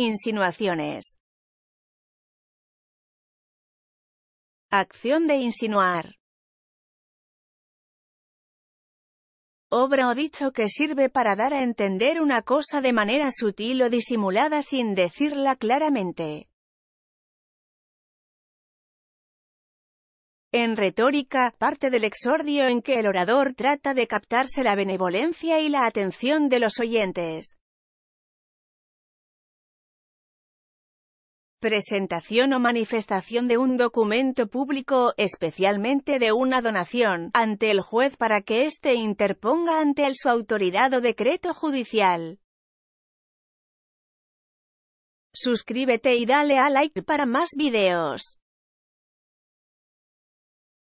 Insinuaciones. Acción de insinuar. Obra o dicho que sirve para dar a entender una cosa de manera sutil o disimulada sin decirla claramente. En retórica, parte del exordio en que el orador trata de captarse la benevolencia y la atención de los oyentes. presentación o manifestación de un documento público, especialmente de una donación, ante el juez para que éste interponga ante él su autoridad o decreto judicial. Suscríbete y dale a like para más videos.